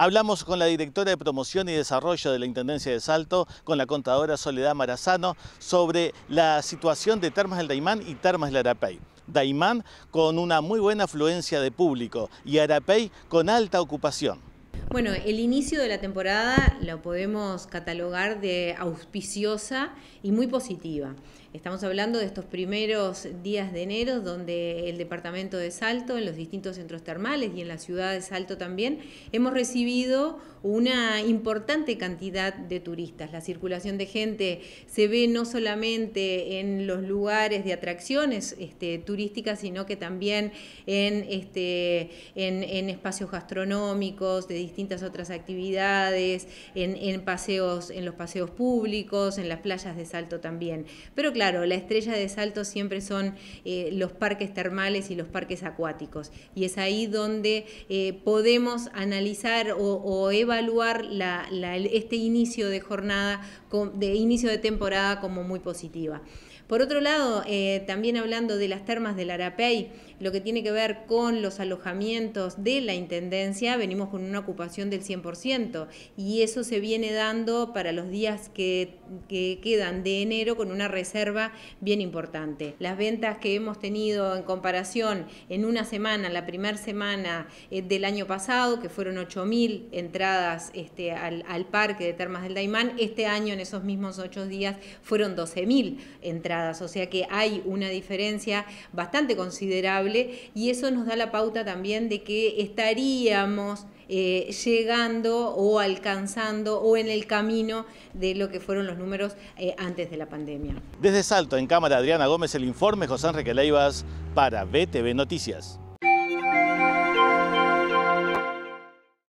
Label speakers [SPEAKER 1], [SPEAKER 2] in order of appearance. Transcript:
[SPEAKER 1] Hablamos con la directora de Promoción y Desarrollo de la Intendencia de Salto, con la contadora Soledad Marazano, sobre la situación de Termas del Daimán y Termas del Arapey. Daimán con una muy buena afluencia de público y Arapey con alta ocupación.
[SPEAKER 2] Bueno, el inicio de la temporada lo podemos catalogar de auspiciosa y muy positiva. Estamos hablando de estos primeros días de enero donde el departamento de Salto, en los distintos centros termales y en la ciudad de Salto también, hemos recibido una importante cantidad de turistas. La circulación de gente se ve no solamente en los lugares de atracciones este, turísticas, sino que también en, este, en espacios gastronómicos de distintos distintas otras actividades, en, en, paseos, en los paseos públicos, en las playas de Salto también. Pero claro, la estrella de Salto siempre son eh, los parques termales y los parques acuáticos. Y es ahí donde eh, podemos analizar o, evaluar este inicio de jornada, de inicio de temporada como muy positiva. Por otro lado, eh, también hablando de las termas del Arapey, lo que tiene que ver con los alojamientos de la Intendencia, venimos con una ocupación del 100% y eso se viene dando para los días que, quedan de enero con una reserva bien importante. Las ventas que hemos tenido en comparación en una semana, la primera semana eh, del año pasado, que fueron 8.000 entradas este, al, parque de Termas del Daimán, este año en esos mismos 8 días fueron 12.000 entradas, o sea que hay una diferencia bastante considerable y eso nos da la pauta también de que estaríamos eh, llegando o alcanzando o en el camino de lo que fueron los números eh, antes de la pandemia.
[SPEAKER 1] Desde Salto, en cámara, Adriana Gómez, el informe José Enrique Leivas para BTV Noticias.